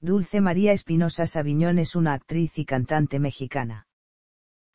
Dulce María Espinosa Sabiñón es una actriz y cantante mexicana.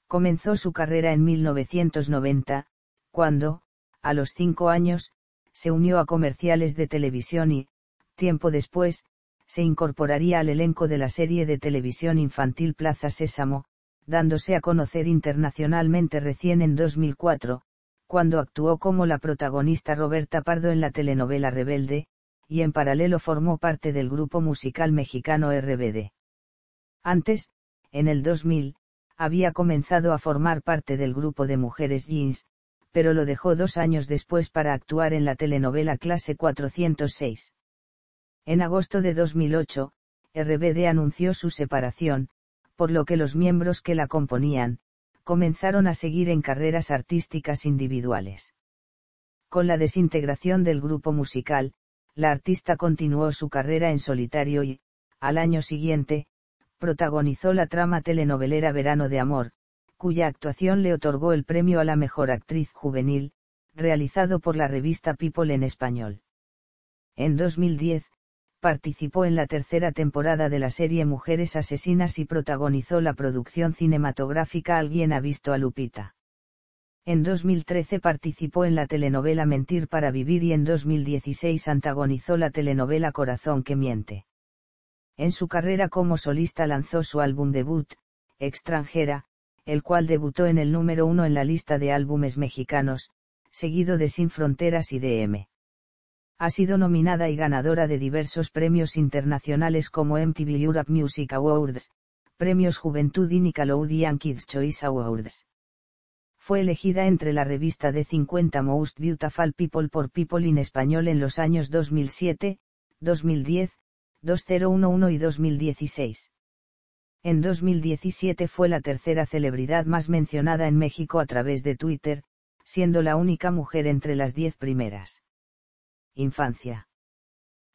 Comenzó su carrera en 1990, cuando, a los cinco años, se unió a comerciales de televisión y, tiempo después, se incorporaría al elenco de la serie de televisión infantil Plaza Sésamo, dándose a conocer internacionalmente recién en 2004, cuando actuó como la protagonista Roberta Pardo en la telenovela Rebelde, y en paralelo formó parte del grupo musical mexicano RBD. Antes, en el 2000, había comenzado a formar parte del grupo de mujeres jeans, pero lo dejó dos años después para actuar en la telenovela Clase 406. En agosto de 2008, RBD anunció su separación, por lo que los miembros que la componían, comenzaron a seguir en carreras artísticas individuales. Con la desintegración del grupo musical, la artista continuó su carrera en solitario y, al año siguiente, protagonizó la trama telenovelera Verano de Amor, cuya actuación le otorgó el premio a la mejor actriz juvenil, realizado por la revista People en español. En 2010, participó en la tercera temporada de la serie Mujeres Asesinas y protagonizó la producción cinematográfica Alguien ha visto a Lupita. En 2013 participó en la telenovela Mentir para Vivir y en 2016 antagonizó la telenovela Corazón que Miente. En su carrera como solista lanzó su álbum debut, Extranjera, el cual debutó en el número uno en la lista de álbumes mexicanos, seguido de Sin Fronteras y DM. Ha sido nominada y ganadora de diversos premios internacionales como MTV Europe Music Awards, Premios Juventud y Nickelodeon Kids Choice Awards fue elegida entre la revista de 50 Most Beautiful People por People in Español en los años 2007, 2010, 2011 y 2016. En 2017 fue la tercera celebridad más mencionada en México a través de Twitter, siendo la única mujer entre las diez primeras. Infancia.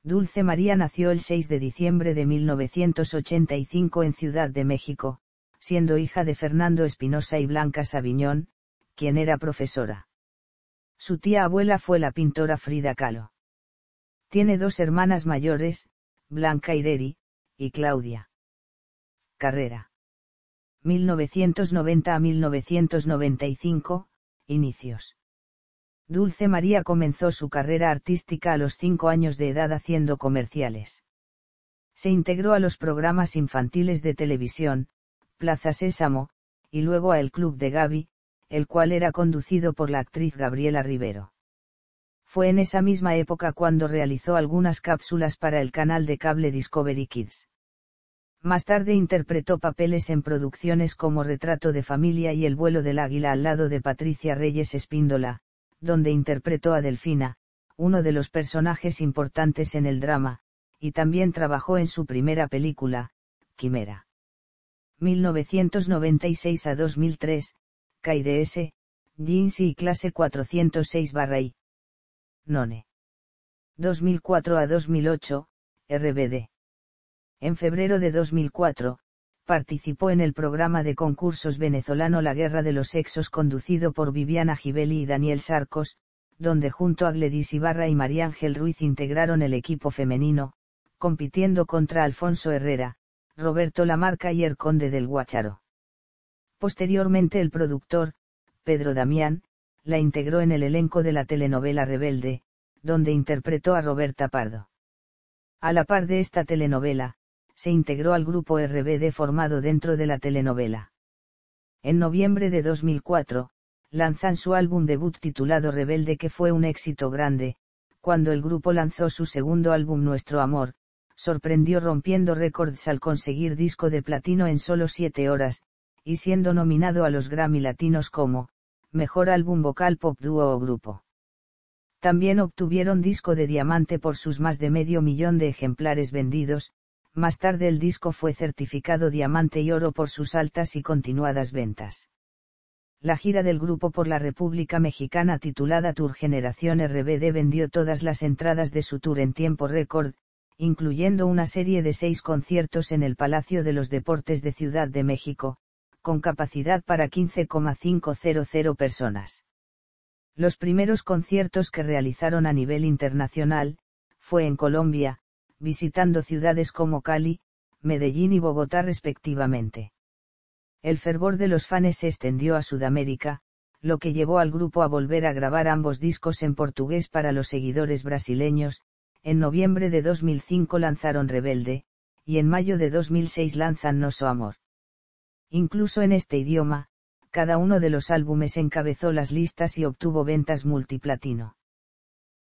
Dulce María nació el 6 de diciembre de 1985 en Ciudad de México, siendo hija de Fernando Espinosa y Blanca Sabiñón, quien era profesora. Su tía abuela fue la pintora Frida Kahlo. Tiene dos hermanas mayores, Blanca Ireri, y Claudia. Carrera. 1990 a 1995, inicios. Dulce María comenzó su carrera artística a los cinco años de edad haciendo comerciales. Se integró a los programas infantiles de televisión, Plaza Sésamo, y luego al Club de Gaby, el cual era conducido por la actriz Gabriela Rivero. Fue en esa misma época cuando realizó algunas cápsulas para el canal de cable Discovery Kids. Más tarde interpretó papeles en producciones como Retrato de Familia y El vuelo del águila al lado de Patricia Reyes Espíndola, donde interpretó a Delfina, uno de los personajes importantes en el drama, y también trabajó en su primera película, Quimera. 1996 a 2003, S, Jeans y clase 406-I. None. 2004 a 2008, RBD. En febrero de 2004, participó en el programa de concursos venezolano La Guerra de los Sexos conducido por Viviana Gibelli y Daniel Sarcos, donde junto a Gledis Ibarra y María Ángel Ruiz integraron el equipo femenino, compitiendo contra Alfonso Herrera, Roberto Lamarca y el Conde del Guácharo. Posteriormente el productor, Pedro Damián, la integró en el elenco de la telenovela Rebelde, donde interpretó a Roberta Pardo. A la par de esta telenovela, se integró al grupo RBD formado dentro de la telenovela. En noviembre de 2004, lanzan su álbum debut titulado Rebelde que fue un éxito grande, cuando el grupo lanzó su segundo álbum Nuestro Amor, sorprendió rompiendo récords al conseguir disco de platino en solo siete horas, y siendo nominado a los Grammy Latinos como Mejor Álbum Vocal Pop Dúo o Grupo. También obtuvieron disco de diamante por sus más de medio millón de ejemplares vendidos, más tarde el disco fue certificado diamante y oro por sus altas y continuadas ventas. La gira del grupo por la República Mexicana titulada Tour Generación RBD vendió todas las entradas de su tour en tiempo récord, incluyendo una serie de seis conciertos en el Palacio de los Deportes de Ciudad de México, con capacidad para 15,500 personas. Los primeros conciertos que realizaron a nivel internacional, fue en Colombia, visitando ciudades como Cali, Medellín y Bogotá respectivamente. El fervor de los fans se extendió a Sudamérica, lo que llevó al grupo a volver a grabar ambos discos en portugués para los seguidores brasileños, en noviembre de 2005 lanzaron Rebelde, y en mayo de 2006 lanzan No Amor. Incluso en este idioma, cada uno de los álbumes encabezó las listas y obtuvo ventas multiplatino.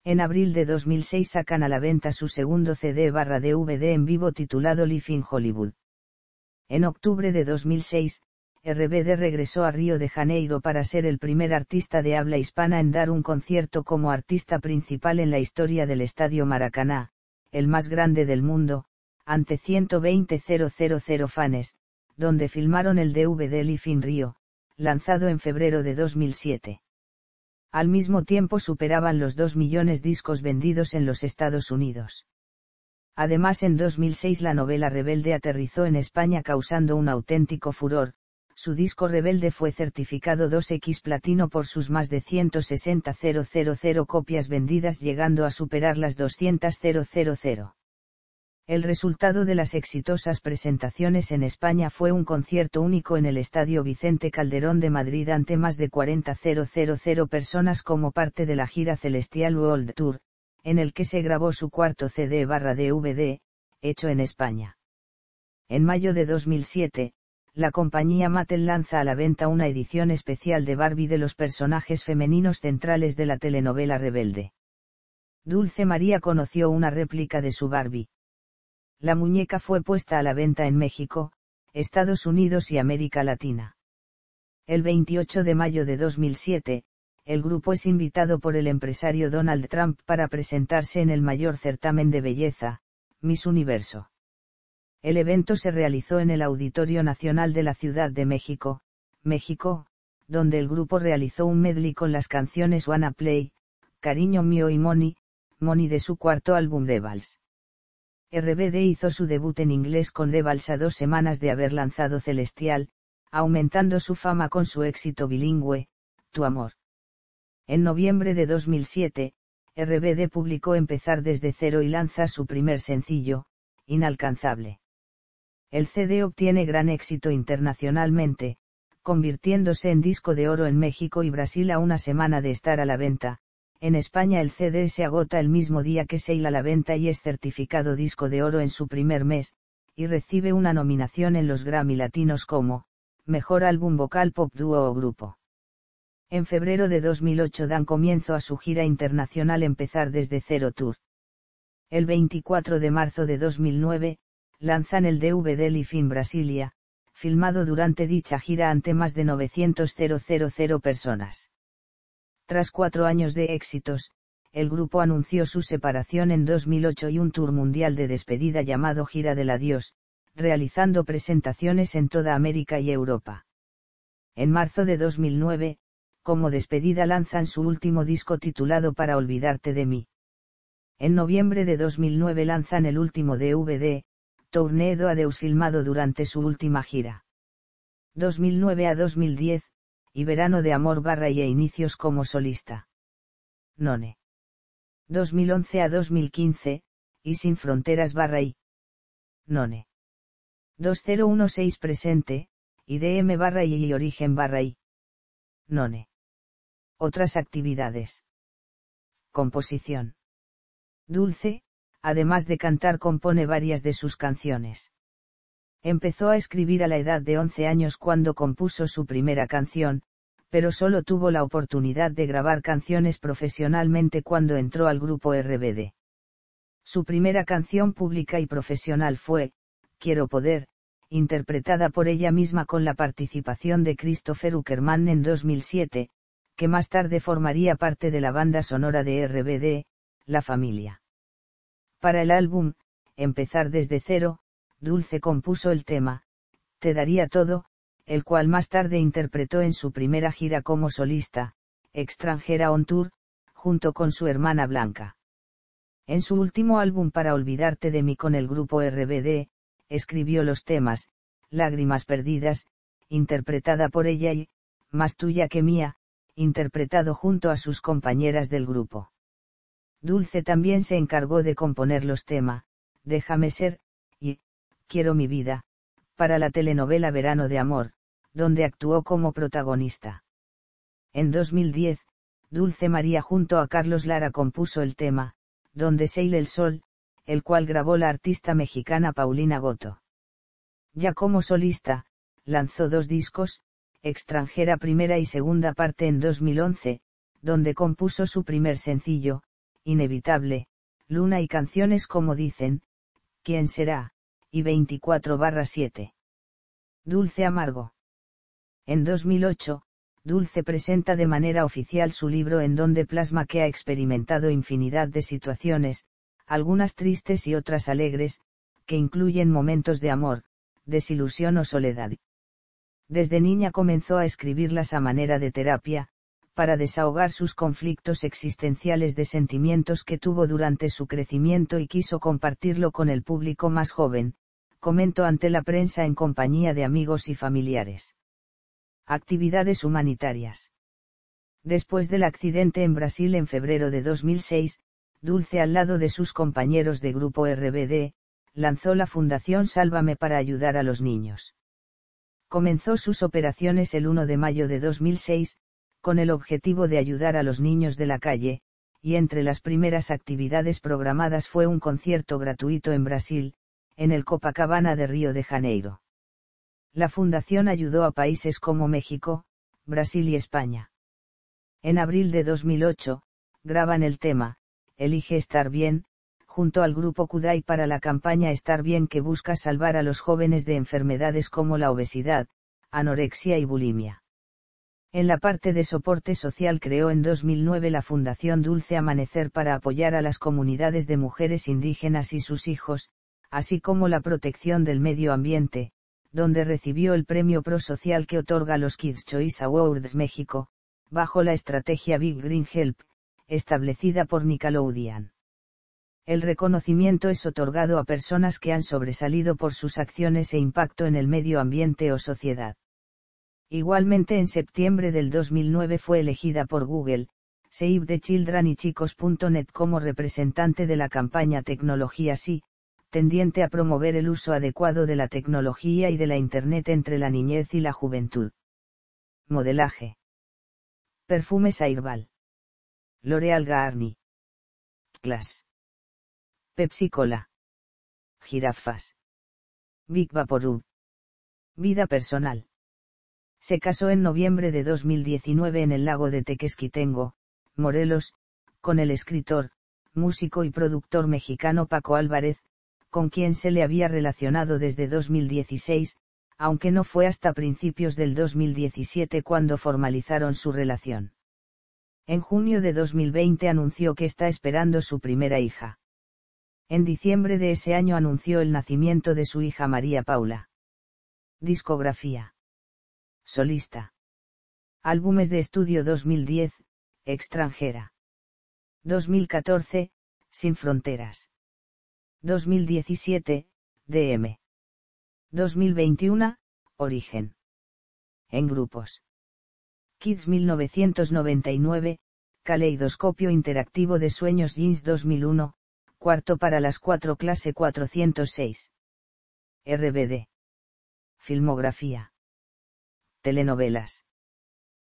En abril de 2006 sacan a la venta su segundo CD barra DVD en vivo titulado Live in Hollywood. En octubre de 2006, RBD regresó a Río de Janeiro para ser el primer artista de habla hispana en dar un concierto como artista principal en la historia del Estadio Maracaná, el más grande del mundo, ante 120.000 fans donde filmaron el DVD Life Río, lanzado en febrero de 2007. Al mismo tiempo superaban los 2 millones discos vendidos en los Estados Unidos. Además en 2006 la novela Rebelde aterrizó en España causando un auténtico furor, su disco Rebelde fue certificado 2X platino por sus más de 160.000 copias vendidas llegando a superar las 200.000. El resultado de las exitosas presentaciones en España fue un concierto único en el Estadio Vicente Calderón de Madrid ante más de 40.000 personas como parte de la gira Celestial World Tour, en el que se grabó su cuarto CD barra DVD, hecho en España. En mayo de 2007, la compañía Mattel lanza a la venta una edición especial de Barbie de los personajes femeninos centrales de la telenovela Rebelde. Dulce María conoció una réplica de su Barbie la muñeca fue puesta a la venta en México, Estados Unidos y América Latina. El 28 de mayo de 2007, el grupo es invitado por el empresario Donald Trump para presentarse en el mayor certamen de belleza, Miss Universo. El evento se realizó en el Auditorio Nacional de la Ciudad de México, México, donde el grupo realizó un medley con las canciones Wanna Play, Cariño Mío y Money, Money de su cuarto álbum Vals. RBD hizo su debut en inglés con Revals a dos semanas de haber lanzado Celestial, aumentando su fama con su éxito bilingüe, Tu Amor. En noviembre de 2007, RBD publicó Empezar desde cero y lanza su primer sencillo, Inalcanzable. El CD obtiene gran éxito internacionalmente, convirtiéndose en disco de oro en México y Brasil a una semana de estar a la venta, en España el CD e se agota el mismo día que se hila la venta y es certificado disco de oro en su primer mes, y recibe una nominación en los Grammy Latinos como, Mejor Álbum Vocal Pop Dúo o Grupo. En febrero de 2008 dan comienzo a su gira internacional Empezar desde Cero Tour. El 24 de marzo de 2009, lanzan el DVD Live in Brasilia, filmado durante dicha gira ante más de 900.000 personas. Tras cuatro años de éxitos, el grupo anunció su separación en 2008 y un tour mundial de despedida llamado Gira del Adiós, realizando presentaciones en toda América y Europa. En marzo de 2009, como despedida lanzan su último disco titulado Para olvidarte de mí. En noviembre de 2009 lanzan el último DVD, a Deus filmado durante su última gira. 2009 a 2010, y Verano de Amor barra y e inicios como solista. None. 2011 a 2015, y Sin Fronteras barra y. None. 2016 presente, IDM barra y, y origen barra y. None. Otras actividades. Composición. Dulce, además de cantar compone varias de sus canciones. Empezó a escribir a la edad de 11 años cuando compuso su primera canción, pero solo tuvo la oportunidad de grabar canciones profesionalmente cuando entró al grupo RBD. Su primera canción pública y profesional fue, Quiero Poder, interpretada por ella misma con la participación de Christopher Uckerman en 2007, que más tarde formaría parte de la banda sonora de RBD, La Familia. Para el álbum, Empezar desde cero, Dulce compuso el tema, Te daría todo, el cual más tarde interpretó en su primera gira como solista, extranjera on tour, junto con su hermana Blanca. En su último álbum Para olvidarte de mí con el grupo RBD, escribió los temas, Lágrimas Perdidas, interpretada por ella y, Más tuya que mía, interpretado junto a sus compañeras del grupo. Dulce también se encargó de componer los temas, Déjame ser, Quiero mi vida, para la telenovela Verano de Amor, donde actuó como protagonista. En 2010, Dulce María junto a Carlos Lara compuso el tema, Donde Seile el Sol, el cual grabó la artista mexicana Paulina Goto. Ya como solista, lanzó dos discos, Extranjera primera y segunda parte en 2011, donde compuso su primer sencillo, Inevitable, Luna y canciones como dicen, ¿Quién será? y 24-7. Dulce Amargo. En 2008, Dulce presenta de manera oficial su libro en donde plasma que ha experimentado infinidad de situaciones, algunas tristes y otras alegres, que incluyen momentos de amor, desilusión o soledad. Desde niña comenzó a escribirlas a manera de terapia, para desahogar sus conflictos existenciales de sentimientos que tuvo durante su crecimiento y quiso compartirlo con el público más joven, comento ante la prensa en compañía de amigos y familiares. Actividades humanitarias. Después del accidente en Brasil en febrero de 2006, Dulce al lado de sus compañeros de grupo RBD, lanzó la Fundación Sálvame para ayudar a los niños. Comenzó sus operaciones el 1 de mayo de 2006, con el objetivo de ayudar a los niños de la calle, y entre las primeras actividades programadas fue un concierto gratuito en Brasil, en el Copacabana de Río de Janeiro. La fundación ayudó a países como México, Brasil y España. En abril de 2008, graban el tema, Elige estar bien, junto al grupo Kudai para la campaña Estar bien que busca salvar a los jóvenes de enfermedades como la obesidad, anorexia y bulimia. En la parte de soporte social creó en 2009 la Fundación Dulce Amanecer para apoyar a las comunidades de mujeres indígenas y sus hijos, así como la protección del medio ambiente, donde recibió el premio prosocial que otorga los Kids Choice Awards México, bajo la estrategia Big Green Help, establecida por Nickelodeon. El reconocimiento es otorgado a personas que han sobresalido por sus acciones e impacto en el medio ambiente o sociedad. Igualmente en septiembre del 2009 fue elegida por Google, Save the Children y Chicos.net como representante de la campaña Tecnología Sí, tendiente a promover el uso adecuado de la tecnología y de la Internet entre la niñez y la juventud. Modelaje. Perfumes Airbal. L'Oreal Garni. Class. Pepsi Cola. Girafas. Big Vaporub. Vida personal. Se casó en noviembre de 2019 en el lago de Tequesquitengo, Morelos, con el escritor, músico y productor mexicano Paco Álvarez, con quien se le había relacionado desde 2016, aunque no fue hasta principios del 2017 cuando formalizaron su relación. En junio de 2020 anunció que está esperando su primera hija. En diciembre de ese año anunció el nacimiento de su hija María Paula. Discografía. Solista. Álbumes de estudio 2010, extranjera. 2014, Sin Fronteras. 2017, DM. 2021, Origen. En grupos. Kids 1999, Caleidoscopio Interactivo de Sueños Jeans 2001, cuarto para las 4 clase 406. RBD. Filmografía. Telenovelas.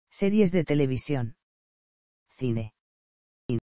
Series de televisión. Cine.